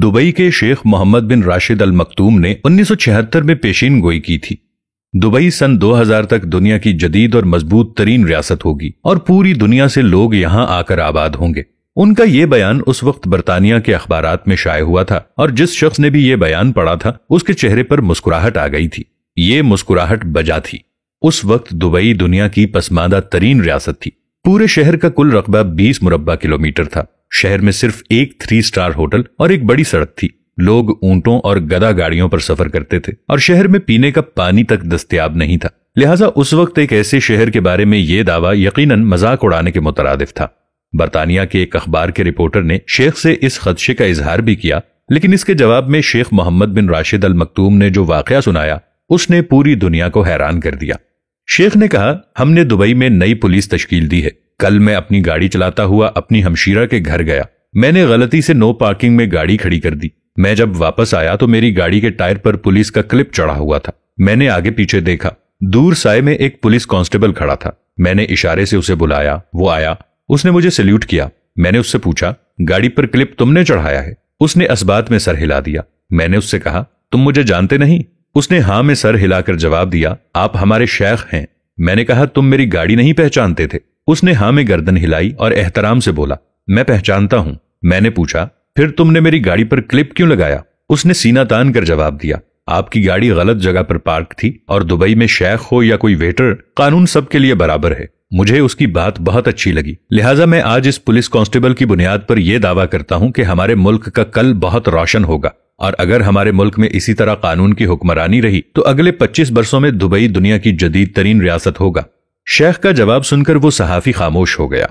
Dubai के शेख मोहम्मद बिन राशिद अल मकतूम ने 1976 में पेशीन गोई की थी दुबई सन 2000 तक दुनिया की जदीद और मजबूत तरीन रियासत होगी और पूरी दुनिया से लोग यहां आकर आबाद होंगे उनका ये बयान उस वक्त बरतानिया के अखबार में शाये हुआ था और जिस शख्स ने भी ये बयान पढ़ा था उसके चेहरे पर मुस्कुराहट आ गई थी ये मुस्कुराहट बजा थी उस वक्त दुबई दुनिया की पसमादा तरीन रियासत थी पूरे शहर का कुल रकबा 20 मुरबा किलोमीटर था शहर में सिर्फ एक थ्री स्टार होटल और एक बड़ी सड़क थी लोग ऊंटों और गदा गाड़ियों पर सफर करते थे और शहर में पीने का पानी तक दस्तियाब नहीं था लिहाजा उस वक्त एक ऐसे शहर के बारे में ये दावा यकीनन मजाक उड़ाने के मुतरद था बरतानिया के एक अखबार के रिपोर्टर ने शेख से इस खदशे का इजहार भी किया लेकिन इसके जवाब में शेख मोहम्मद बिन राशिद अल मकतूम ने जो वाकया सुनाया उसने पूरी दुनिया को हैरान कर दिया शेख ने कहा हमने दुबई में नई पुलिस तश्कील दी है कल मैं अपनी गाड़ी चलाता हुआ अपनी हमशीरा के घर गया मैंने गलती से नो पार्किंग में गाड़ी खड़ी कर दी मैं जब वापस आया तो मेरी गाड़ी के टायर पर पुलिस का क्लिप चढ़ा हुआ था मैंने आगे पीछे देखा दूर साय में एक पुलिस कांस्टेबल खड़ा था मैंने इशारे से उसे बुलाया वो आया उसने मुझे सल्यूट किया मैंने उससे पूछा गाड़ी पर क्लिप तुमने चढ़ाया है उसने असबात में सर हिला दिया मैंने उससे कहा तुम मुझे जानते नहीं उसने हाँ में सर हिलाकर जवाब दिया आप हमारे शेख हैं मैंने कहा तुम मेरी गाड़ी नहीं पहचानते थे उसने हाँ में गर्दन हिलाई और एहतराम से बोला मैं पहचानता हूं मैंने पूछा फिर तुमने मेरी गाड़ी पर क्लिप क्यों लगाया उसने सीना तान कर जवाब दिया आपकी गाड़ी गलत जगह पर पार्क थी और दुबई में शेख हो या कोई वेटर कानून सबके लिए बराबर है मुझे उसकी बात बहुत अच्छी लगी लिहाजा मैं आज इस पुलिस कांस्टेबल की बुनियाद पर यह दावा करता हूं कि हमारे मुल्क का कल बहुत रोशन होगा और अगर हमारे मुल्क में इसी तरह कानून की हुक्मरानी रही तो अगले 25 बरसों में दुबई दुनिया की जदीद तरीन रियासत होगा शेख का जवाब सुनकर वो सहाफी खामोश हो गया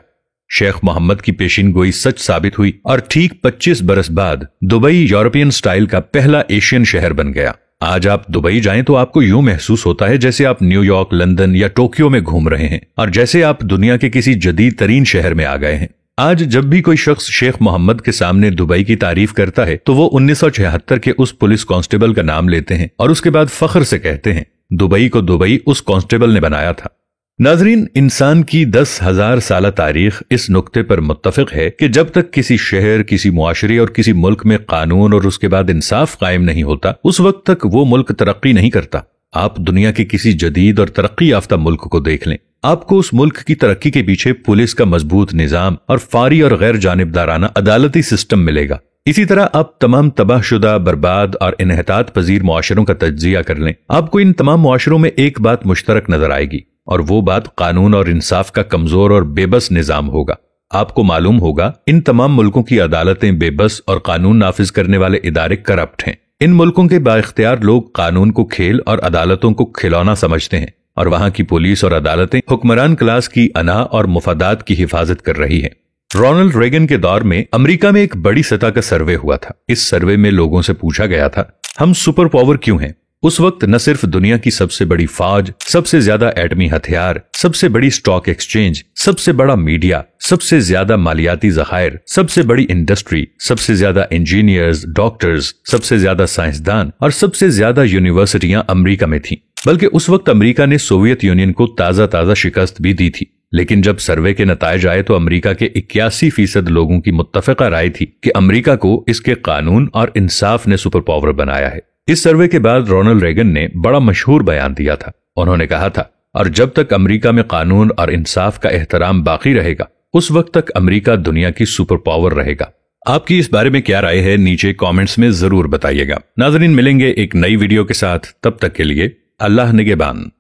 शेख मोहम्मद की पेशीन गोई सच साबित हुई और ठीक 25 बरस बाद दुबई यूरोपियन स्टाइल का पहला एशियन शहर बन गया आज आप दुबई जाएं तो आपको यूं महसूस होता है जैसे आप न्यूयॉर्क लंदन या टोक्यो में घूम रहे हैं और जैसे आप दुनिया के किसी जदीद तरीन शहर में आ गए हैं आज जब भी कोई शख्स शेख मोहम्मद के सामने दुबई की तारीफ करता है तो वो उन्नीस के उस पुलिस कांस्टेबल का नाम लेते हैं और उसके बाद फख्र से कहते हैं दुबई को दुबई उस कांस्टेबल ने बनाया था नाजरीन इंसान की दस हजार साल तारीख इस नुकते पर मुतफिक है कि जब तक किसी शहर किसी मुआरे और किसी मुल्क में कानून और उसके बाद इंसाफ कायम नहीं होता उस वक्त तक वो मुल्क तरक्की नहीं करता आप दुनिया के किसी जदीद और तरक्की याफ्ता मुल्क को देख लें आपको उस मुल्क की तरक्की के पीछे पुलिस का मजबूत निजाम और फारी और गैर जानबदाराना अदालती सिस्टम मिलेगा इसी तरह आप तमाम तबाहशुदा बर्बाद और इनहतात पजीर मुआरों का तजिया कर लें आपको इन तमाम माशरों में एक बात मुश्तरक नजर आएगी और वो बात कानून और इंसाफ का कमजोर और बेबस निजाम होगा आपको मालूम होगा इन तमाम मुल्कों की अदालतें बेबस और कानून नाफिज करने वाले इदारे करप्ट हैं इन मुल्कों के बाख्तियार लोग कानून को खेल और अदालतों को खिलौना समझते हैं और वहां की पुलिस और अदालतें हुक्मरान क्लास की अना और मुफादात की हिफाजत कर रही है रोनल्ड रेगन के दौर में अमेरिका में एक बड़ी सतह का सर्वे हुआ था इस सर्वे में लोगों से पूछा गया था हम सुपर पावर क्यों हैं उस वक्त न सिर्फ दुनिया की सबसे बड़ी फौज सबसे ज्यादा एटमी हथियार सबसे बड़ी स्टॉक एक्सचेंज सबसे बड़ा मीडिया सबसे ज्यादा मालियाती जखायर सबसे बड़ी इंडस्ट्री सबसे ज्यादा इंजीनियर्स डॉक्टर्स सबसे ज्यादा साइंसदान और सबसे ज्यादा यूनिवर्सिटियां अमरीका में थी बल्कि उस वक्त अमरीका ने सोवियत यूनियन को ताजा ताजा शिकस्त भी दी थी लेकिन जब सर्वे के नतज आए तो अमरीका के इक्यासी फीसद लोगों की मुतफ़ा राय थी कि अमरीका को इसके कानून और इंसाफ ने सुपर पावर बनाया है इस सर्वे के बाद रोनल्ड रेगन ने बड़ा मशहूर बयान दिया था उन्होंने कहा था और जब तक अमरीका में कानून और इंसाफ का एहतराम बाकी रहेगा उस वक्त तक अमरीका दुनिया की सुपर पावर रहेगा आपकी इस बारे में क्या राय है नीचे कमेंट्स में जरूर बताइएगा नाजरीन मिलेंगे एक नई वीडियो के साथ तब तक के लिए अल्लाह निगेबान